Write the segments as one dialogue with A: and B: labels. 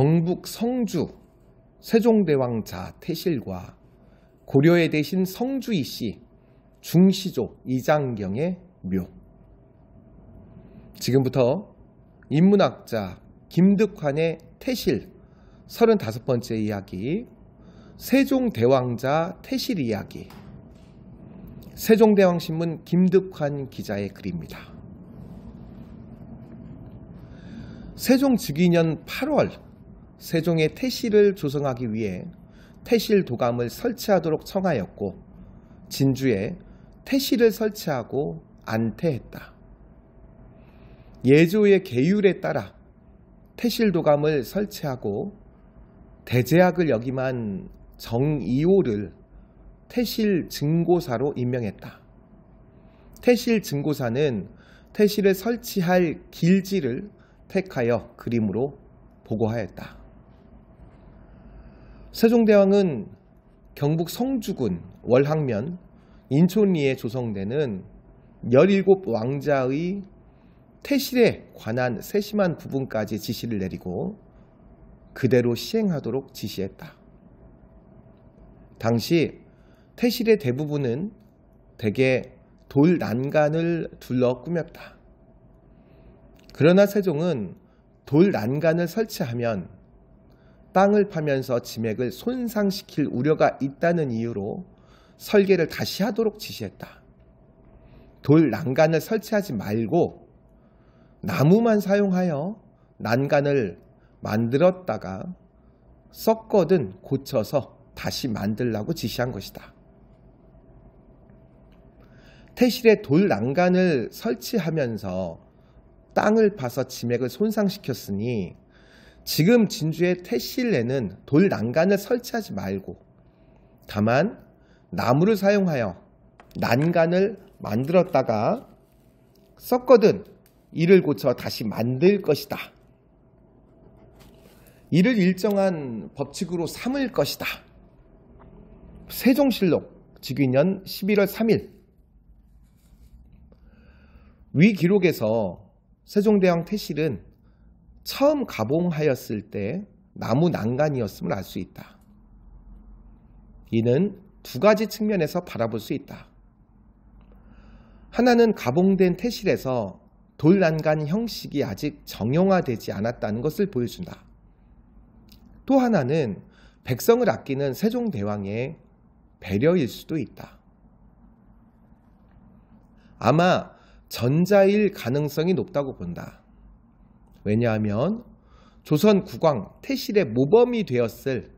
A: 경북 성주 세종대왕자 태실과 고려의 대신 성주 이씨 중시조 이장경의 묘 지금부터 인문학자 김득환의 태실 35번째 이야기 세종대왕자 태실 이야기 세종대왕신문 김득환 기자의 글입니다. 세종 즉위년 8월 세종의 태실을 조성하기 위해 태실 도감을 설치하도록 청하였고 진주에 태실을 설치하고 안태했다. 예조의 계율에 따라 태실 도감을 설치하고 대제학을 역임한 정이호를 태실 증고사로 임명했다. 태실 증고사는 태실을 설치할 길지를 택하여 그림으로 보고하였다. 세종대왕은 경북 성주군 월항면 인촌리에 조성되는 17왕자의 태실에 관한 세심한 부분까지 지시를 내리고 그대로 시행하도록 지시했다. 당시 태실의 대부분은 대개 돌 난간을 둘러 꾸몄다. 그러나 세종은 돌 난간을 설치하면 땅을 파면서 지맥을 손상시킬 우려가 있다는 이유로 설계를 다시 하도록 지시했다. 돌 난간을 설치하지 말고 나무만 사용하여 난간을 만들었다가 썩거든 고쳐서 다시 만들라고 지시한 것이다. 태실에돌 난간을 설치하면서 땅을 파서 지맥을 손상시켰으니 지금 진주의 퇴실내는 돌 난간을 설치하지 말고 다만 나무를 사용하여 난간을 만들었다가 썼거든 이를 고쳐 다시 만들 것이다. 이를 일정한 법칙으로 삼을 것이다. 세종실록 직위년 11월 3일 위 기록에서 세종대왕 태실은 처음 가봉하였을 때 나무 난간이었음을 알 수 있다. 이는 두 가지 측면에서 바라볼 수 있다. 하나는 가봉된 태실에서 돌 난간 형식이 아직 정형화되지 않았다는 것을 보여준다. 또 하나는 백성을 아끼는 세종대왕의 배려일 수도 있다. 아마 전자일 가능성이 높다고 본다. 왜냐하면 조선 국왕 태실의 모범이 되었을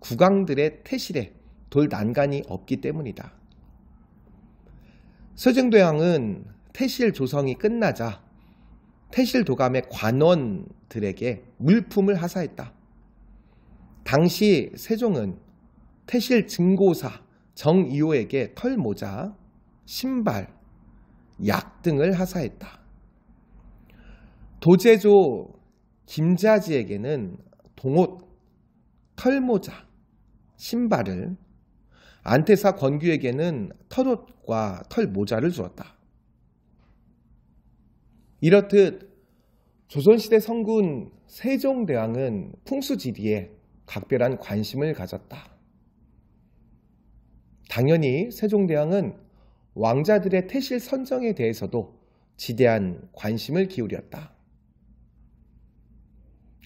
A: 국왕들의 태실에 돌 난간이 없기 때문이다. 서정도양은 태실 조성이 끝나자 태실 도감의 관원들에게 물품을 하사했다. 당시 세종은 태실 증고사 정이호에게 털모자, 신발, 약 등을 하사했다. 도제조 김자지에게는 동옷, 털모자, 신발을 안태사 권규에게는 털옷과 털모자를 주었다. 이렇듯 조선시대 성군 세종대왕은 풍수지리에 각별한 관심을 가졌다. 당연히 세종대왕은 왕자들의 태실 선정에 대해서도 지대한 관심을 기울였다.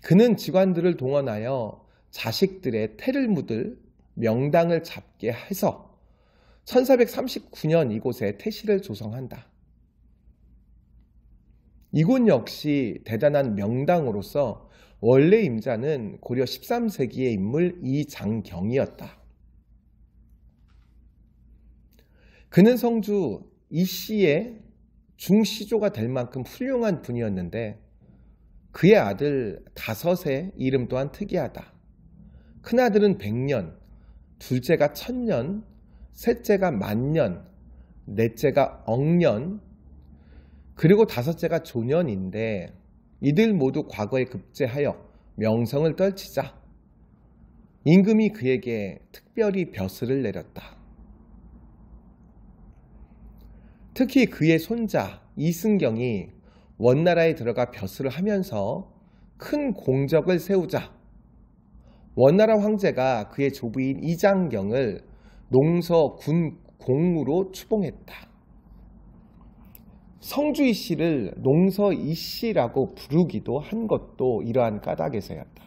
A: 그는 직원들을 동원하여 자식들의 태를 묻을 명당을 잡게 해서 1439년 이곳에 태시를 조성한다. 이곳 역시 대단한 명당으로서 원래 임자는 고려 13세기의 인물 이장경이었다. 그는 성주 이씨의 중시조가 될 만큼 훌륭한 분이었는데 그의 아들 다섯의 이름 또한 특이하다. 큰아들은 백년, 둘째가 천년, 셋째가 만년, 넷째가 억년, 그리고 다섯째가 조년인데 이들 모두 과거에 급제하여 명성을 떨치자 임금이 그에게 특별히 벼슬을 내렸다. 특히 그의 손자 이승경이 원나라에 들어가 벼슬을 하면서 큰 공적을 세우자. 원나라 황제가 그의 조부인 이장경을 농서 군공으로 추봉했다. 성주 이씨를 농서 이씨라고 부르기도 한 것도 이러한 까닭에서였다.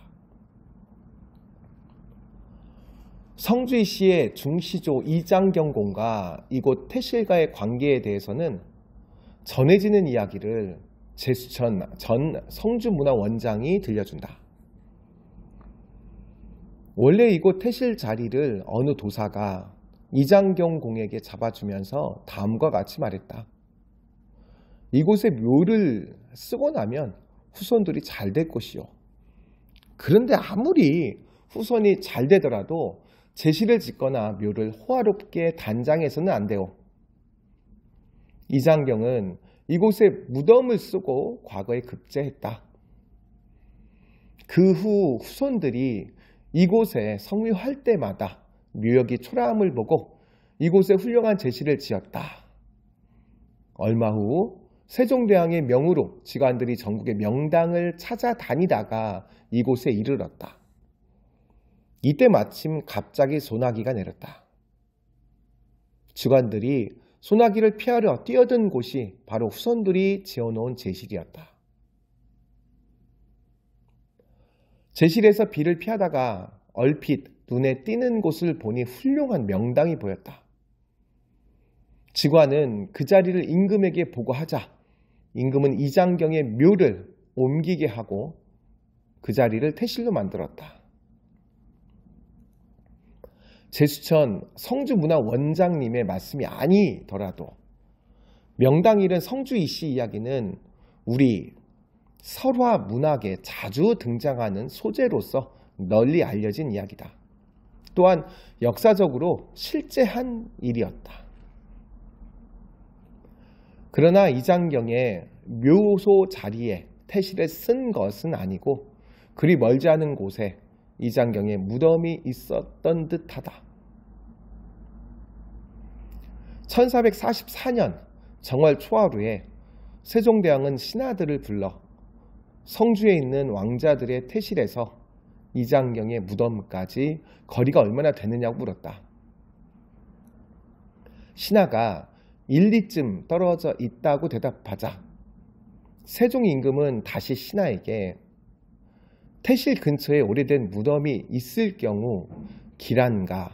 A: 성주 이씨의 중시조 이장경공과 이곳 태실가의 관계에 대해서는 전해지는 이야기를 제수천전 성주문화원장이 들려준다. 원래 이곳 태실 자리를 어느 도사가 이장경 공에게 잡아주면서 다음과 같이 말했다. 이곳에 묘를 쓰고 나면 후손들이 잘 될 것이요. 그런데 아무리 후손이 잘 되더라도 제시를 짓거나 묘를 호화롭게 단장해서는 안 돼요. 이장경은 이곳에 무덤을 쓰고 과거에 급제했다. 그 후 후손들이 이곳에 성유할 때마다 묘역이 초라함을 보고 이곳에 훌륭한 제시를 지었다. 얼마 후 세종대왕의 명으로 지관들이 전국의 명당을 찾아다니다가 이곳에 이르렀다. 이때 마침 갑자기 소나기가 내렸다. 지관들이 소나기를 피하려 뛰어든 곳이 바로 후손들이 지어놓은 제실이었다. 제실에서 비를 피하다가 얼핏 눈에 띄는 곳을 보니 훌륭한 명당이 보였다. 직관은그 자리를 임금에게 보고하자 임금은 이장경의 묘를 옮기게 하고 그 자리를 태실로 만들었다. 제수천 성주문화원장님의 말씀이 아니더라도 명당 일은 성주 이씨 이야기는 우리 설화 문학에 자주 등장하는 소재로서 널리 알려진 이야기다. 또한 역사적으로 실제한 일이었다. 그러나 이장경의 묘소 자리에 태실을 쓴 것은 아니고 그리 멀지 않은 곳에 이장경에 무덤이 있었던 듯하다. 1444년 정월 초하루에 세종대왕은 신하들을 불러 성주에 있는 왕자들의 태실에서 이장경의 무덤까지 거리가 얼마나 되느냐고 물었다. 신하가 일리쯤 떨어져 있다고 대답하자 세종 임금은 다시 신하에게 태실 근처에 오래된 무덤이 있을 경우 길한가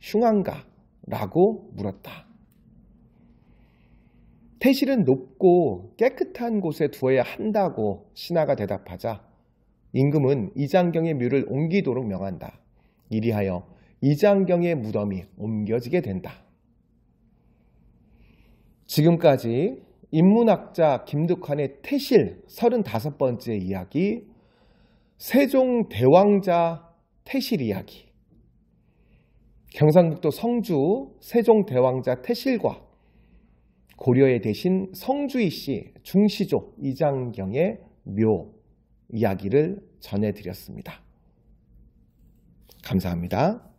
A: 흉한가 라고 물었다. 태실은 높고 깨끗한 곳에 두어야 한다고 신하가 대답하자 임금은 이장경의 묘를 옮기도록 명한다. 이리하여 이장경의 무덤이 옮겨지게 된다. 지금까지 인문학자 김득환의 태실 35번째 이야기 세종 대왕자 태실 이야기. 경상북도 성주 세종 대왕자 태실과 고려의 대신 성주이 씨 중시조 이장경의 묘 이야기를 전해드렸습니다. 감사합니다.